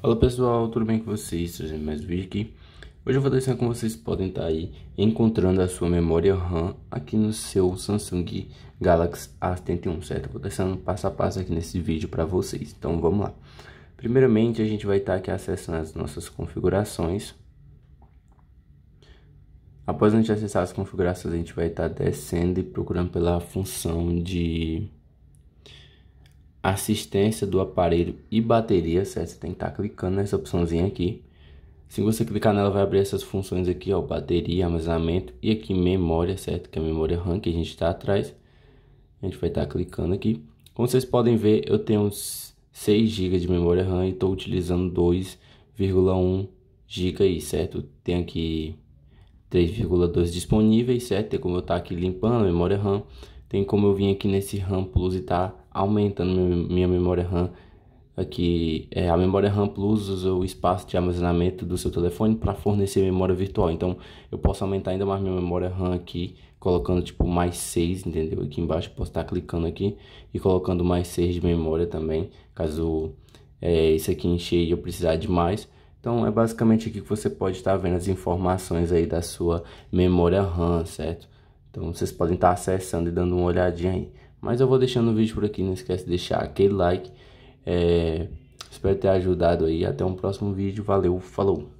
Fala pessoal, tudo bem com vocês? Trazendo mais um vídeo aqui. Hoje eu vou deixar como vocês podem estar aí encontrando a sua memória RAM aqui no seu Samsung Galaxy A71, certo? Vou deixando passo a passo aqui nesse vídeo para vocês, então vamos lá. Primeiramente a gente vai estar aqui acessando as nossas configurações. Após a gente acessar as configurações, a gente vai estar descendo e procurando pela função de assistência do aparelho e bateria, certo? Você tem que estar tá clicando nessa opçãozinha aqui. Se você clicar nela, vai abrir essas funções aqui, ó, bateria, armazenamento e aqui memória, certo? Que é a memória RAM que a gente está atrás. A gente vai estar tá clicando aqui. Como vocês podem ver, eu tenho uns 6 GB de memória RAM e estou utilizando 2,1 GB aí, certo? Tem aqui 3,2 disponíveis, certo? Tem como eu estar tá aqui limpando a memória RAM. Tem como eu vir aqui nesse RAM Plus e tá aumentando minha memória RAM. Aqui, é, a memória RAM Plus usa o espaço de armazenamento do seu telefone para fornecer memória virtual. Então, eu posso aumentar ainda mais minha memória RAM aqui, colocando tipo mais 6, entendeu? Aqui embaixo, posso estar tá clicando aqui e colocando mais 6 de memória também, caso é, isso aqui encher e eu precisar de mais. Então é basicamente aqui que você pode estar tá vendo as informações aí da sua memória RAM, certo? Então vocês podem estar tá acessando e dando uma olhadinha aí. Mas eu vou deixando o vídeo por aqui, não esquece de deixar aquele like. É, espero ter ajudado aí. Até um próximo vídeo. Valeu, falou!